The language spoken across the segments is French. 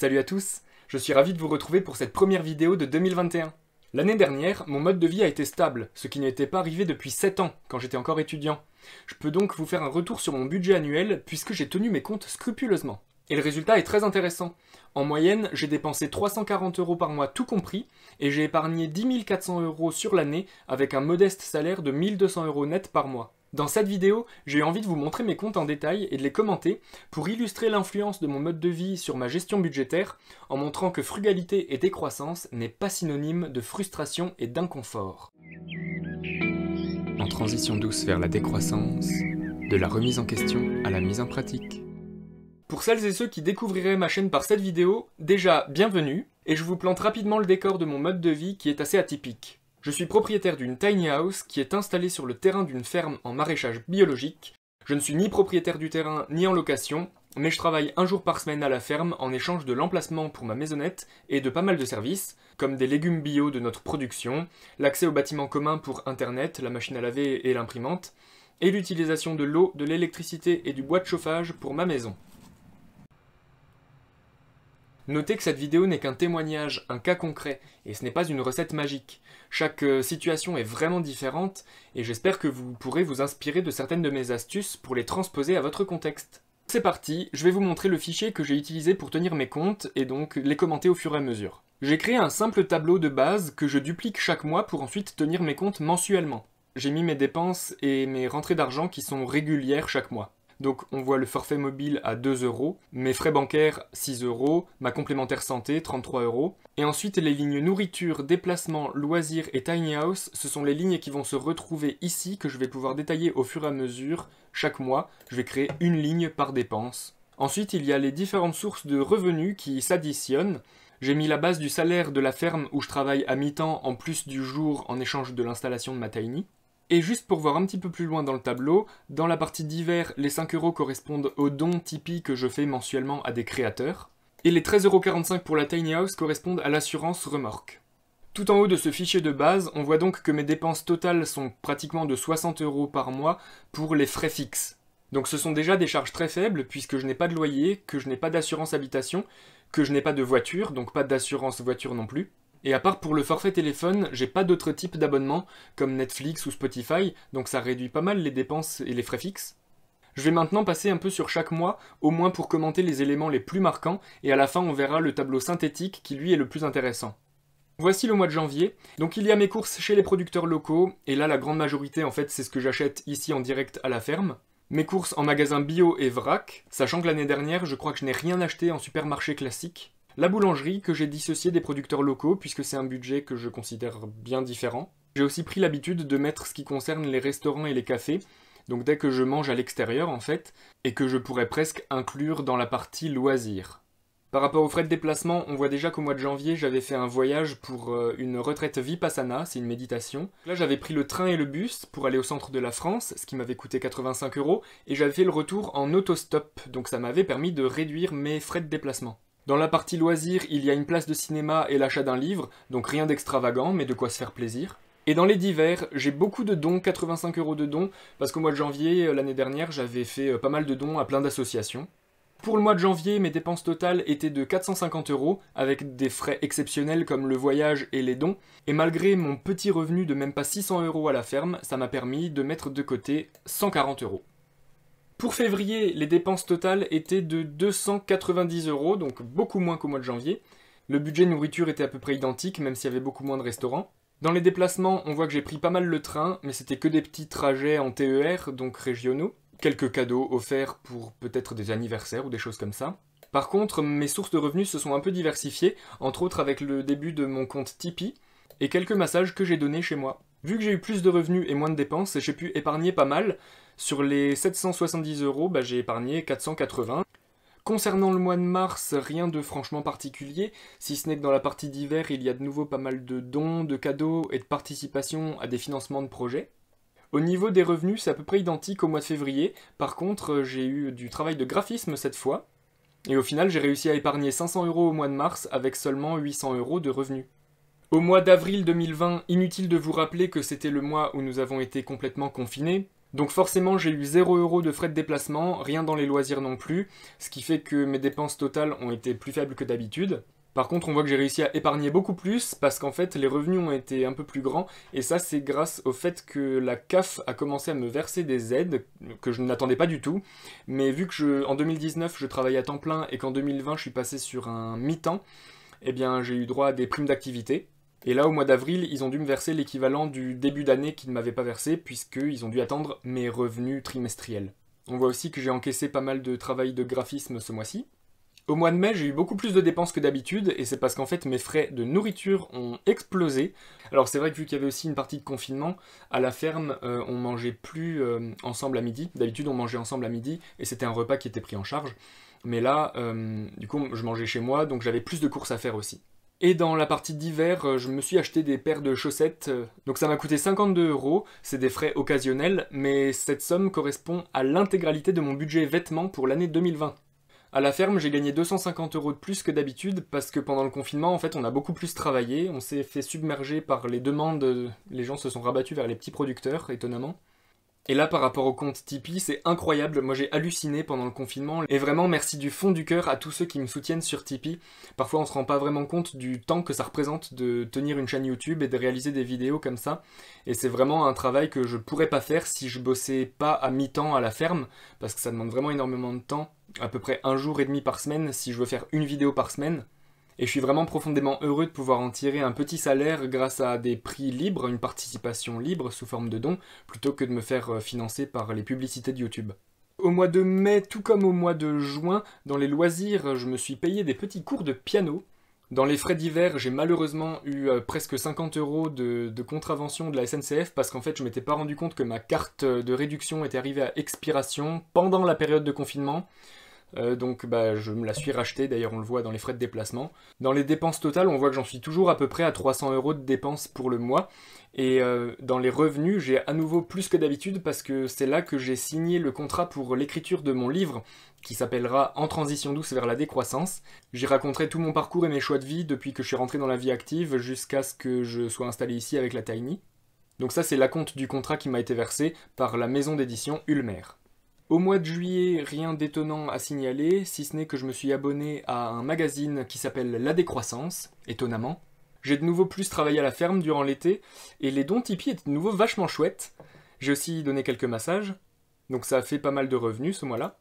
Salut à tous, je suis ravi de vous retrouver pour cette première vidéo de 2021. L'année dernière, mon mode de vie a été stable, ce qui n'était pas arrivé depuis 7 ans, quand j'étais encore étudiant. Je peux donc vous faire un retour sur mon budget annuel, puisque j'ai tenu mes comptes scrupuleusement. Et le résultat est très intéressant. En moyenne, j'ai dépensé 340 euros par mois tout compris, et j'ai épargné 10 400 euros sur l'année avec un modeste salaire de 1200 euros net par mois. Dans cette vidéo, j'ai eu envie de vous montrer mes comptes en détail et de les commenter pour illustrer l'influence de mon mode de vie sur ma gestion budgétaire en montrant que frugalité et décroissance n'est pas synonyme de frustration et d'inconfort. En transition douce vers la décroissance, de la remise en question à la mise en pratique. Pour celles et ceux qui découvriraient ma chaîne par cette vidéo, déjà bienvenue, et je vous plante rapidement le décor de mon mode de vie qui est assez atypique. Je suis propriétaire d'une tiny house qui est installée sur le terrain d'une ferme en maraîchage biologique. Je ne suis ni propriétaire du terrain ni en location, mais je travaille un jour par semaine à la ferme en échange de l'emplacement pour ma maisonnette et de pas mal de services, comme des légumes bio de notre production, l'accès aux bâtiments communs pour Internet, la machine à laver et l'imprimante, et l'utilisation de l'eau, de l'électricité et du bois de chauffage pour ma maison. Notez que cette vidéo n'est qu'un témoignage, un cas concret, et ce n'est pas une recette magique. Chaque euh, situation est vraiment différente, et j'espère que vous pourrez vous inspirer de certaines de mes astuces pour les transposer à votre contexte. C'est parti, je vais vous montrer le fichier que j'ai utilisé pour tenir mes comptes, et donc les commenter au fur et à mesure. J'ai créé un simple tableau de base que je duplique chaque mois pour ensuite tenir mes comptes mensuellement. J'ai mis mes dépenses et mes rentrées d'argent qui sont régulières chaque mois. Donc on voit le forfait mobile à 2 euros, mes frais bancaires 6 euros, ma complémentaire santé 33 euros. Et ensuite les lignes nourriture, déplacement, loisirs et tiny house, ce sont les lignes qui vont se retrouver ici que je vais pouvoir détailler au fur et à mesure. Chaque mois, je vais créer une ligne par dépense. Ensuite, il y a les différentes sources de revenus qui s'additionnent. J'ai mis la base du salaire de la ferme où je travaille à mi-temps en plus du jour en échange de l'installation de ma tiny. Et juste pour voir un petit peu plus loin dans le tableau, dans la partie d'hiver, les 5 euros correspondent aux dons Tipeee que je fais mensuellement à des créateurs. Et les 13,45€ pour la Tiny House correspondent à l'assurance remorque. Tout en haut de ce fichier de base, on voit donc que mes dépenses totales sont pratiquement de 60 euros par mois pour les frais fixes. Donc ce sont déjà des charges très faibles puisque je n'ai pas de loyer, que je n'ai pas d'assurance habitation, que je n'ai pas de voiture, donc pas d'assurance voiture non plus. Et à part pour le forfait téléphone, j'ai pas d'autres types d'abonnements comme Netflix ou Spotify, donc ça réduit pas mal les dépenses et les frais fixes. Je vais maintenant passer un peu sur chaque mois, au moins pour commenter les éléments les plus marquants, et à la fin on verra le tableau synthétique qui lui est le plus intéressant. Voici le mois de janvier. Donc il y a mes courses chez les producteurs locaux, et là la grande majorité en fait c'est ce que j'achète ici en direct à la ferme. Mes courses en magasin bio et vrac, sachant que l'année dernière je crois que je n'ai rien acheté en supermarché classique. La boulangerie que j'ai dissociée des producteurs locaux puisque c'est un budget que je considère bien différent. J'ai aussi pris l'habitude de mettre ce qui concerne les restaurants et les cafés, donc dès que je mange à l'extérieur en fait, et que je pourrais presque inclure dans la partie loisirs. Par rapport aux frais de déplacement, on voit déjà qu'au mois de janvier, j'avais fait un voyage pour euh, une retraite vipassana, c'est une méditation. Là, j'avais pris le train et le bus pour aller au centre de la France, ce qui m'avait coûté 85 euros, et j'avais fait le retour en autostop, donc ça m'avait permis de réduire mes frais de déplacement. Dans la partie loisirs, il y a une place de cinéma et l'achat d'un livre, donc rien d'extravagant, mais de quoi se faire plaisir. Et dans les divers, j'ai beaucoup de dons, 85 euros de dons, parce qu'au mois de janvier, euh, l'année dernière, j'avais fait euh, pas mal de dons à plein d'associations. Pour le mois de janvier, mes dépenses totales étaient de 450 euros, avec des frais exceptionnels comme le voyage et les dons, et malgré mon petit revenu de même pas 600 euros à la ferme, ça m'a permis de mettre de côté 140 euros. Pour février, les dépenses totales étaient de 290 euros, donc beaucoup moins qu'au mois de janvier. Le budget nourriture était à peu près identique, même s'il y avait beaucoup moins de restaurants. Dans les déplacements, on voit que j'ai pris pas mal le train, mais c'était que des petits trajets en TER, donc régionaux. Quelques cadeaux offerts pour peut-être des anniversaires ou des choses comme ça. Par contre, mes sources de revenus se sont un peu diversifiées, entre autres avec le début de mon compte Tipeee et quelques massages que j'ai donnés chez moi. Vu que j'ai eu plus de revenus et moins de dépenses, j'ai pu épargner pas mal. Sur les 770 euros, bah, j'ai épargné 480. Concernant le mois de mars, rien de franchement particulier, si ce n'est que dans la partie d'hiver, il y a de nouveau pas mal de dons, de cadeaux et de participation à des financements de projets. Au niveau des revenus, c'est à peu près identique au mois de février. Par contre, j'ai eu du travail de graphisme cette fois. Et au final, j'ai réussi à épargner 500 euros au mois de mars avec seulement 800 euros de revenus. Au mois d'avril 2020, inutile de vous rappeler que c'était le mois où nous avons été complètement confinés, donc forcément j'ai eu 0 euros de frais de déplacement, rien dans les loisirs non plus, ce qui fait que mes dépenses totales ont été plus faibles que d'habitude. Par contre, on voit que j'ai réussi à épargner beaucoup plus parce qu'en fait, les revenus ont été un peu plus grands et ça, c'est grâce au fait que la CAF a commencé à me verser des aides que je n'attendais pas du tout. Mais vu que en 2019, je travaillais à temps plein et qu'en 2020, je suis passé sur un mi-temps, eh bien, j'ai eu droit à des primes d'activité. Et là, au mois d'avril, ils ont dû me verser l'équivalent du début d'année qu'ils ne m'avaient pas versé, puisqu'ils ont dû attendre mes revenus trimestriels. On voit aussi que j'ai encaissé pas mal de travail de graphisme ce mois-ci. Au mois de mai, j'ai eu beaucoup plus de dépenses que d'habitude, et c'est parce qu'en fait mes frais de nourriture ont explosé. Alors c'est vrai que vu qu'il y avait aussi une partie de confinement, à la ferme, euh, on mangeait plus euh, ensemble à midi. D'habitude, on mangeait ensemble à midi, et c'était un repas qui était pris en charge. Mais là, euh, du coup, je mangeais chez moi, donc j'avais plus de courses à faire aussi. Et dans la partie d'hiver, euh, je me suis acheté des paires de chaussettes. Euh, donc ça m'a coûté 52 euros, c'est des frais occasionnels, mais cette somme correspond à l'intégralité de mon budget vêtements pour l'année 2020. À la ferme, j'ai gagné 250 euros de plus que d'habitude parce que pendant le confinement, en fait, on a beaucoup plus travaillé, on s'est fait submerger par les demandes, euh, les gens se sont rabattus vers les petits producteurs, étonnamment. Et là, par rapport au compte Tipeee, c'est incroyable. Moi, j'ai halluciné pendant le confinement. Et vraiment, merci du fond du cœur à tous ceux qui me soutiennent sur Tipeee. Parfois, on se rend pas vraiment compte du temps que ça représente de tenir une chaîne YouTube et de réaliser des vidéos comme ça. Et c'est vraiment un travail que je pourrais pas faire si je bossais pas à mi-temps à la ferme, parce que ça demande vraiment énormément de temps. À peu près un jour et demi par semaine, si je veux faire une vidéo par semaine. Et je suis vraiment profondément heureux de pouvoir en tirer un petit salaire grâce à des prix libres, une participation libre sous forme de dons, plutôt que de me faire euh, financer par les publicités de YouTube. Au mois de mai, tout comme au mois de juin, dans les loisirs, je me suis payé des petits cours de piano. Dans les frais d'hiver, j'ai malheureusement eu euh, presque 50 euros de, contravention de la SNCF parce qu'en fait, je m'étais pas rendu compte que ma carte euh, de réduction était arrivée à expiration pendant la période de confinement. Euh, donc bah, je me la suis rachetée, d'ailleurs on le voit dans les frais de déplacement. Dans les dépenses totales, on voit que j'en suis toujours à peu près à 300 euros de dépenses pour le mois. Et euh, dans les revenus, j'ai à nouveau plus que d'habitude parce que c'est là que j'ai signé le contrat pour l'écriture de mon livre qui s'appellera En transition douce vers la décroissance. J'y raconterai tout mon parcours et mes choix de vie depuis que je suis rentré dans la vie active jusqu'à ce que je sois installé ici avec la Tiny. Donc ça c'est l'acompte du contrat qui m'a été versé par la maison d'édition Ulmer. Au mois de juillet, rien d'étonnant à signaler, si ce n'est que je me suis abonné à un magazine qui s'appelle La Décroissance, étonnamment. J'ai de nouveau plus travaillé à la ferme durant l'été, et les dons Tipeee étaient de nouveau vachement chouettes. J'ai aussi donné quelques massages, donc ça a fait pas mal de revenus ce mois-là.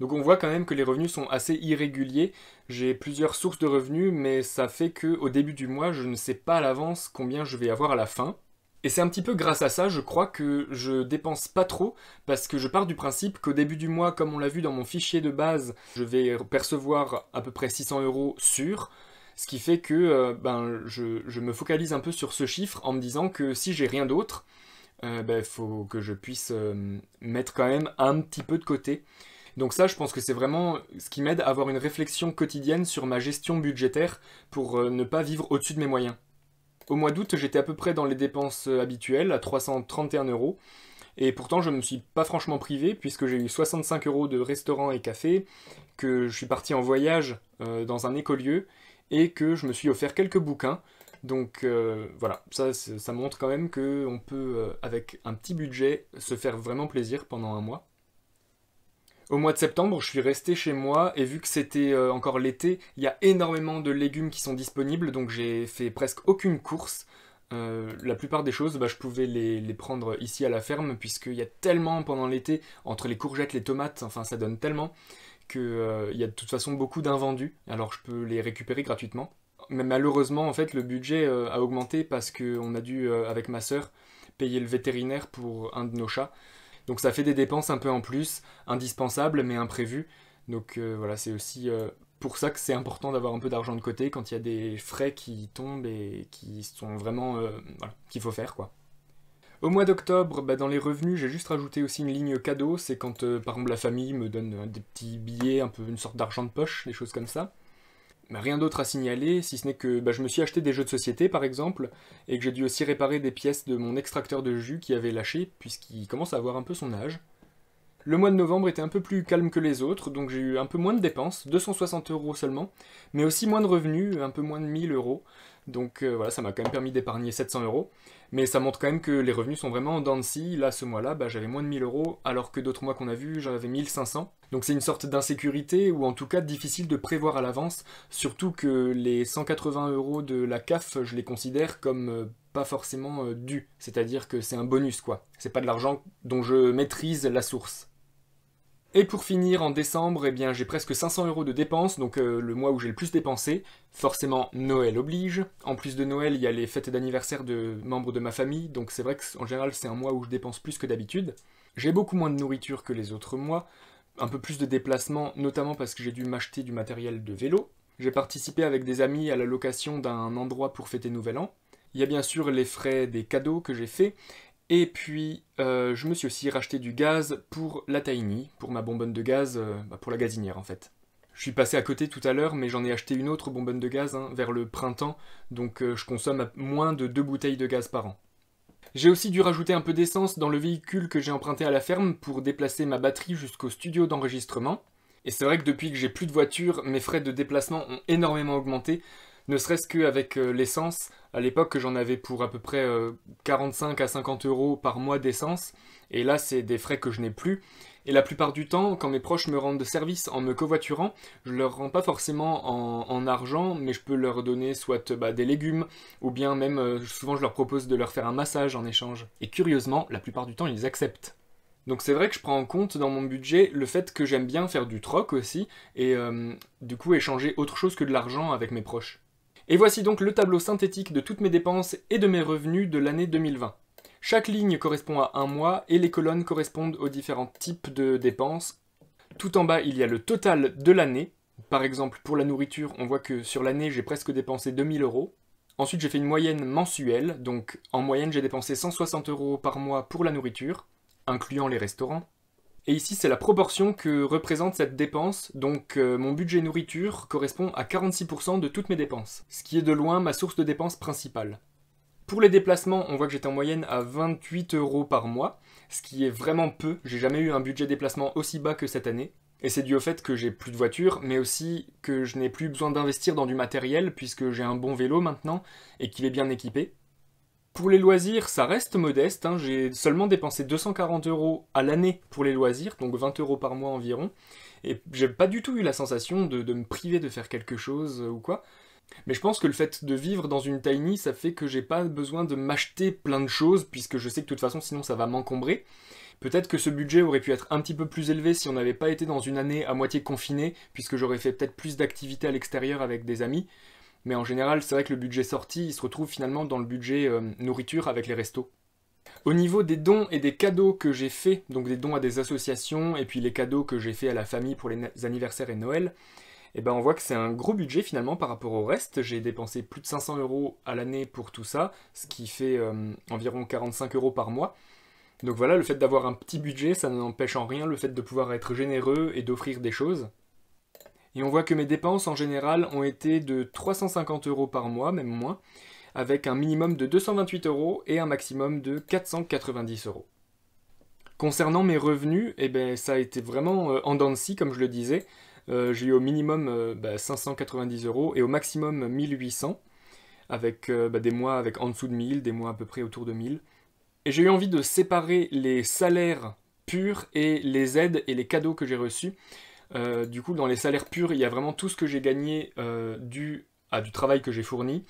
Donc on voit quand même que les revenus sont assez irréguliers. J'ai plusieurs sources de revenus, mais ça fait que au début du mois, je ne sais pas à l'avance combien je vais avoir à la fin. Et c'est un petit peu grâce à ça, je crois, que je dépense pas trop, parce que je pars du principe qu'au début du mois, comme on l'a vu dans mon fichier de base, je vais percevoir à peu près 600 euros sur, ce qui fait que euh, ben, je, me focalise un peu sur ce chiffre en me disant que si j'ai rien d'autre, il euh, ben, faut que je puisse euh, mettre quand même un petit peu de côté. Donc ça, je pense que c'est vraiment ce qui m'aide à avoir une réflexion quotidienne sur ma gestion budgétaire pour ne pas vivre au-dessus de mes moyens. Au mois d'août, j'étais à peu près dans les dépenses euh, habituelles, à 331 euros. Et pourtant, je ne me suis pas franchement privé, puisque j'ai eu 65 euros de restaurant et café, que je suis parti en voyage euh, dans un écolieu, et que je me suis offert quelques bouquins. Donc euh, voilà, ça, ça montre quand même qu'on peut, avec un petit budget, se faire vraiment plaisir pendant un mois. Au mois de septembre, je suis resté chez moi et vu que c'était euh, encore l'été, il y a énormément de légumes qui sont disponibles, donc j'ai fait presque aucune course. Euh, la plupart des choses, bah, je pouvais les, prendre ici à la ferme, puisqu'il y a tellement pendant l'été, entre les courgettes, les tomates, enfin ça donne tellement, qu'il euh, y a de toute façon beaucoup d'invendus, alors je peux les récupérer gratuitement. Mais malheureusement, en fait, le budget a augmenté parce qu'on a dû, avec ma sœur, payer le vétérinaire pour un de nos chats. Donc ça fait des dépenses un peu en plus, indispensables mais imprévues. Donc euh, voilà, c'est aussi euh, pour ça que c'est important d'avoir un peu d'argent de côté quand il y a des frais qui tombent et qui sont vraiment euh, qu'il faut faire quoi. Au mois d'octobre, bah, dans les revenus, j'ai juste rajouté aussi une ligne cadeau, c'est quand par exemple la famille me donne des petits billets, un peu une sorte d'argent de poche, des choses comme ça rien d'autre à signaler, si ce n'est que bah, je me suis acheté des jeux de société par exemple, et que j'ai dû aussi réparer des pièces de mon extracteur de jus qui avait lâché, puisqu'il commence à avoir un peu son âge. Le mois de novembre était un peu plus calme que les autres, donc j'ai eu un peu moins de dépenses, 260 euros seulement, mais aussi moins de revenus, un peu moins de 1000 euros, donc euh, voilà, ça m'a quand même permis d'épargner 700 euros. Mais ça montre quand même que les revenus sont vraiment en dents de Là, ce mois-là, bah, j'avais moins de 1000 euros, alors que d'autres mois qu'on a vus, j'en avais 1500. Donc c'est une sorte d'insécurité, ou en tout cas difficile de prévoir à l'avance, surtout que les 180 euros de la CAF, je les considère comme euh, pas forcément euh, dus. C'est-à-dire que c'est un bonus, quoi. C'est pas de l'argent dont je maîtrise la source. Et pour finir, en décembre, eh bien, j'ai presque 500 euros de dépenses, donc euh, le mois où j'ai le plus dépensé. Forcément, Noël oblige. En plus de Noël, il y a les fêtes d'anniversaire de membres de ma famille, donc c'est vrai qu'en général, c'est un mois où je dépense plus que d'habitude. J'ai beaucoup moins de nourriture que les autres mois, un peu plus de déplacements, notamment parce que j'ai dû m'acheter du matériel de vélo. J'ai participé avec des amis à la location d'un endroit pour fêter Nouvel An. Il y a bien sûr les frais des cadeaux que j'ai faits, et puis, euh, je me suis aussi racheté du gaz pour la Tiny, pour ma bonbonne de gaz, euh, bah, pour la gazinière en fait. Je suis passé à côté tout à l'heure, mais j'en ai acheté une autre bonbonne de gaz hein, vers le printemps, donc euh, je consomme moins de deux bouteilles de gaz par an. J'ai aussi dû rajouter un peu d'essence dans le véhicule que j'ai emprunté à la ferme pour déplacer ma batterie jusqu'au studio d'enregistrement. Et c'est vrai que depuis que j'ai plus de voiture, mes frais de déplacement ont énormément augmenté, ne serait-ce qu'avec euh, l'essence. À l'époque, j'en avais pour à peu près 45 euh, à 50 euros par mois d'essence, et là, c'est des frais que je n'ai plus. Et la plupart du temps, quand mes proches me rendent de service en me covoiturant, je leur rends pas forcément en, argent, mais je peux leur donner soit bah, des légumes, ou bien même, euh, souvent, je leur propose de leur faire un massage en échange. Et curieusement, la plupart du temps, ils acceptent. Donc c'est vrai que je prends en compte dans mon budget le fait que j'aime bien faire du troc aussi, et du coup échanger autre chose que de l'argent avec mes proches. Et voici donc le tableau synthétique de toutes mes dépenses et de mes revenus de l'année 2020. Chaque ligne correspond à un mois et les colonnes correspondent aux différents types de dépenses. Tout en bas, il y a le total de l'année. Par exemple, pour la nourriture, on voit que sur l'année, j'ai presque dépensé 2000 euros. Ensuite, j'ai fait une moyenne mensuelle, donc en moyenne, j'ai dépensé 160 euros par mois pour la nourriture, incluant les restaurants. Et ici, c'est la proportion que représente cette dépense, donc euh, mon budget nourriture correspond à 46% de toutes mes dépenses, ce qui est de loin ma source de dépenses principale. Pour les déplacements, on voit que j'étais en moyenne à 28 euros par mois, ce qui est vraiment peu, j'ai jamais eu un budget déplacement aussi bas que cette année. Et c'est dû au fait que j'ai plus de voiture, mais aussi que je n'ai plus besoin d'investir dans du matériel, puisque j'ai un bon vélo maintenant, et qu'il est bien équipé. Pour les loisirs, ça reste modeste. Hein. J'ai seulement dépensé 240 euros à l'année pour les loisirs, donc 20 euros par mois environ. Et j'ai pas du tout eu la sensation de, de me priver de faire quelque chose euh, ou quoi. Mais je pense que le fait de vivre dans une tiny, ça fait que j'ai pas besoin de m'acheter plein de choses, puisque je sais que de toute façon, sinon ça va m'encombrer. Peut-être que ce budget aurait pu être un petit peu plus élevé si on n'avait pas été dans une année à moitié confinée, puisque j'aurais fait peut-être plus d'activités à l'extérieur avec des amis. Mais en général, c'est vrai que le budget sorti il se retrouve finalement dans le budget euh, nourriture avec les restos. Au niveau des dons et des cadeaux que j'ai faits, donc des dons à des associations et puis les cadeaux que j'ai faits à la famille pour les anniversaires et Noël, eh ben on voit que c'est un gros budget finalement par rapport au reste. J'ai dépensé plus de 500 euros à l'année pour tout ça, ce qui fait euh, environ 45 euros par mois. Donc voilà, le fait d'avoir un petit budget, ça n'empêche en rien le fait de pouvoir être généreux et d'offrir des choses. Et on voit que mes dépenses en général ont été de 350 euros par mois, même moins, avec un minimum de 228 euros et un maximum de 490 euros. Concernant mes revenus, eh ben, ça a été vraiment euh, en dents de scie, comme je le disais. Euh, j'ai eu au minimum 590 euh, bah, euros et au maximum 1800, avec bah, des mois avec en dessous de 1000, des mois à peu près autour de 1000. Et j'ai eu envie de séparer les salaires purs et les aides et les cadeaux que j'ai reçus, euh, du coup, dans les salaires purs, il y a vraiment tout ce que j'ai gagné euh, dû à du travail que j'ai fourni.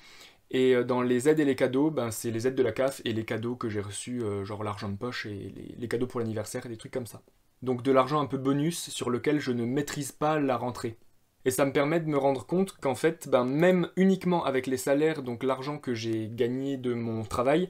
Et euh, dans les aides et les cadeaux, ben, c'est les aides de la CAF et les cadeaux que j'ai reçus, genre l'argent de poche et les, cadeaux pour l'anniversaire et des trucs comme ça. Donc de l'argent un peu bonus sur lequel je ne maîtrise pas la rentrée. Et ça me permet de me rendre compte qu'en fait, ben, même uniquement avec les salaires, donc l'argent que j'ai gagné de mon travail,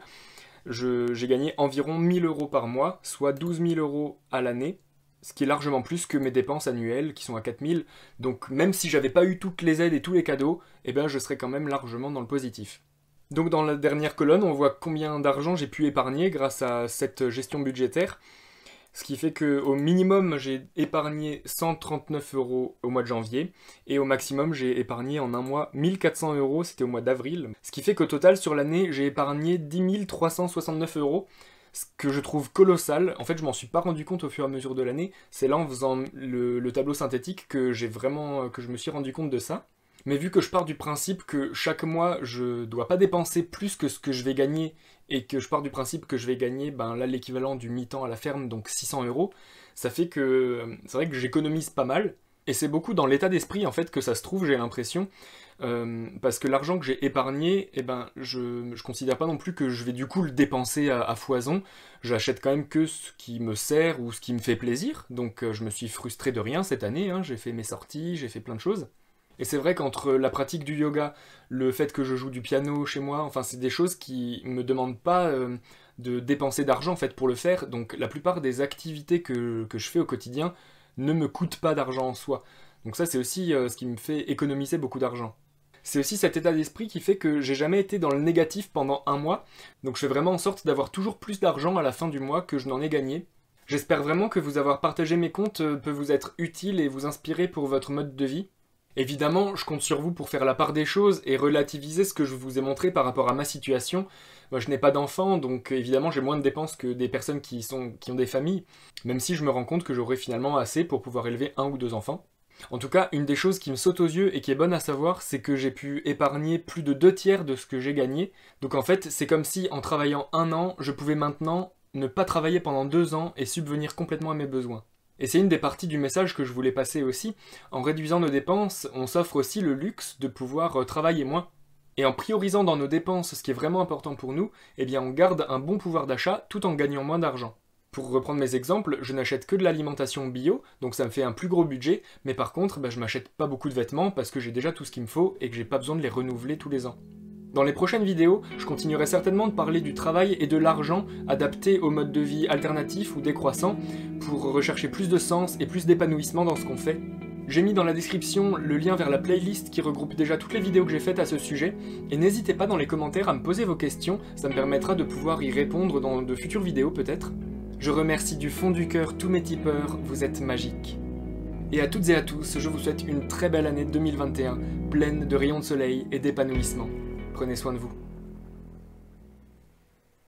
j'ai gagné environ 1000 euros par mois, soit 12 000 euros à l'année, ce qui est largement plus que mes dépenses annuelles qui sont à 4000. Donc même si j'avais pas eu toutes les aides et tous les cadeaux, eh ben je serais quand même largement dans le positif. Donc dans la dernière colonne, on voit combien d'argent j'ai pu épargner grâce à cette gestion budgétaire. Ce qui fait qu'au minimum, j'ai épargné 139 euros au mois de janvier, et au maximum, j'ai épargné en un mois 1400 euros, c'était au mois d'avril. Ce qui fait qu'au total, sur l'année, j'ai épargné 10 369 euros, ce que je trouve colossal, en fait je m'en suis pas rendu compte au fur et à mesure de l'année, c'est là en faisant le, tableau synthétique que j'ai vraiment que je me suis rendu compte de ça. Mais vu que je pars du principe que chaque mois je dois pas dépenser plus que ce que je vais gagner et que je pars du principe que je vais gagner ben là l'équivalent du mi-temps à la ferme donc 600 euros, ça fait que euh, c'est vrai que j'économise pas mal et c'est beaucoup dans l'état d'esprit en fait que ça se trouve, j'ai l'impression, euh, parce que l'argent que j'ai épargné, eh ben, je ne considère pas non plus que je vais du coup le dépenser à, foison. J'achète quand même que ce qui me sert ou ce qui me fait plaisir. Donc euh, je me suis frustré de rien cette année. Hein. J'ai fait mes sorties, j'ai fait plein de choses. Et c'est vrai qu'entre la pratique du yoga, le fait que je joue du piano chez moi, enfin c'est des choses qui me demandent pas euh, de dépenser d'argent en fait pour le faire. Donc la plupart des activités que, que je fais au quotidien, ne me coûte pas d'argent en soi. Donc ça, c'est aussi euh, ce qui me fait économiser beaucoup d'argent. C'est aussi cet état d'esprit qui fait que j'ai jamais été dans le négatif pendant un mois, donc je fais vraiment en sorte d'avoir toujours plus d'argent à la fin du mois que je n'en ai gagné. J'espère vraiment que vous avoir partagé mes comptes euh, peut vous être utile et vous inspirer pour votre mode de vie. Évidemment, je compte sur vous pour faire la part des choses et relativiser ce que je vous ai montré par rapport à ma situation, moi, je n'ai pas d'enfants, donc euh, évidemment, j'ai moins de dépenses que des personnes qui, qui ont des familles, même si je me rends compte que j'aurai finalement assez pour pouvoir élever un ou deux enfants. En tout cas, une des choses qui me saute aux yeux et qui est bonne à savoir, c'est que j'ai pu épargner plus de deux tiers de ce que j'ai gagné. Donc en fait, c'est comme si en travaillant un an, je pouvais maintenant ne pas travailler pendant deux ans et subvenir complètement à mes besoins. Et c'est une des parties du message que je voulais passer aussi. En réduisant nos dépenses, on s'offre aussi le luxe de pouvoir euh, travailler moins. Et en priorisant dans nos dépenses ce qui est vraiment important pour nous, eh bien on garde un bon pouvoir d'achat tout en gagnant moins d'argent. Pour reprendre mes exemples, je n'achète que de l'alimentation bio, donc ça me fait un plus gros budget, mais par contre, bah, je m'achète pas beaucoup de vêtements parce que j'ai déjà tout ce qu'il me faut et que j'ai pas besoin de les renouveler tous les ans. Dans les prochaines vidéos, je continuerai certainement de parler du travail et de l'argent adapté au mode de vie alternatif ou décroissant pour rechercher plus de sens et plus d'épanouissement dans ce qu'on fait. J'ai mis dans la description le lien vers la playlist qui regroupe déjà toutes les vidéos que j'ai faites à ce sujet, et n'hésitez pas dans les commentaires à me poser vos questions, ça me permettra de pouvoir y répondre dans de futures vidéos peut-être. Je remercie du fond du cœur tous mes tipeurs, vous êtes magiques. Et à toutes et à tous, je vous souhaite une très belle année 2021, pleine de rayons de soleil et d'épanouissement. Prenez soin de vous.